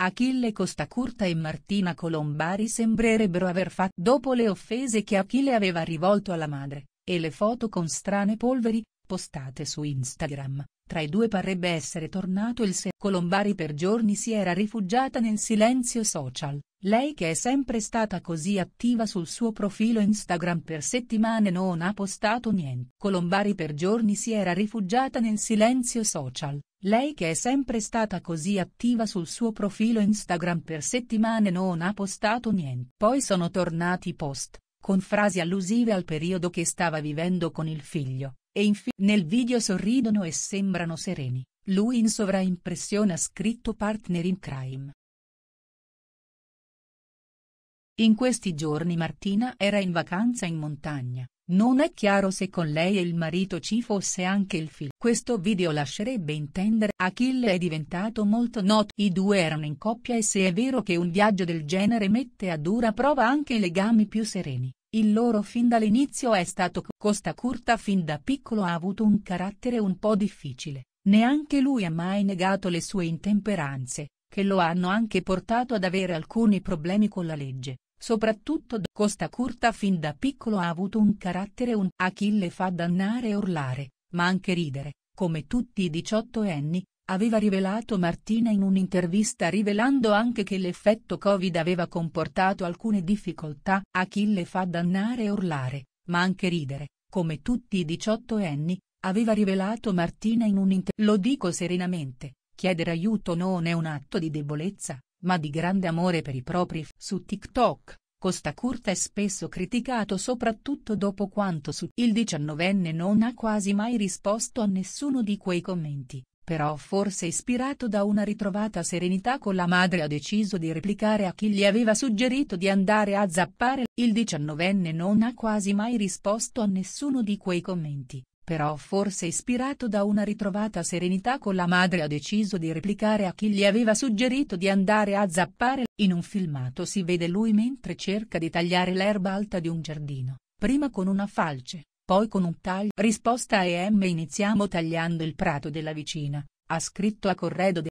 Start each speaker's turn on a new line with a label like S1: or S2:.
S1: Achille Costacurta e Martina Colombari sembrerebbero aver fatto dopo le offese che Achille aveva rivolto alla madre, e le foto con strane polveri, postate su Instagram, tra i due parrebbe essere tornato il se. Colombari per giorni si era rifugiata nel silenzio social, lei che è sempre stata così attiva sul suo profilo Instagram per settimane non ha postato niente. Colombari per giorni si era rifugiata nel silenzio social. Lei che è sempre stata così attiva sul suo profilo Instagram per settimane non ha postato niente. Poi sono tornati i post, con frasi allusive al periodo che stava vivendo con il figlio, e infine nel video sorridono e sembrano sereni. Lui in sovraimpressione ha scritto partner in crime. In questi giorni Martina era in vacanza in montagna, non è chiaro se con lei e il marito ci fosse anche il figlio. Questo video lascerebbe intendere Achille è diventato molto noto. I due erano in coppia e se è vero che un viaggio del genere mette a dura prova anche i legami più sereni, il loro fin dall'inizio è stato Costa Curta fin da piccolo ha avuto un carattere un po' difficile, neanche lui ha mai negato le sue intemperanze, che lo hanno anche portato ad avere alcuni problemi con la legge. Soprattutto Costa Curta fin da piccolo ha avuto un carattere un Achille fa dannare e urlare, ma anche ridere, come tutti i 18 anni, aveva rivelato Martina in un'intervista rivelando anche che l'effetto Covid aveva comportato alcune difficoltà. Achille fa dannare e urlare, ma anche ridere, come tutti i 18 anni, aveva rivelato Martina in un'intervista. Lo dico serenamente, chiedere aiuto non è un atto di debolezza, ma di grande amore per i propri f- su TikTok. Costa Curta è spesso criticato soprattutto dopo quanto su il diciannovenne non ha quasi mai risposto a nessuno di quei commenti, però forse ispirato da una ritrovata serenità con la madre ha deciso di replicare a chi gli aveva suggerito di andare a zappare. Il diciannovenne non ha quasi mai risposto a nessuno di quei commenti, però forse ispirato da una ritrovata serenità con la madre ha deciso di replicare a chi gli aveva suggerito di andare a zappare. In un filmato si vede lui mentre cerca di tagliare l'erba alta di un giardino, prima con una falce, poi con un taglio. Risposta a EM Iniziamo tagliando il prato della vicina, ha scritto a Corredo De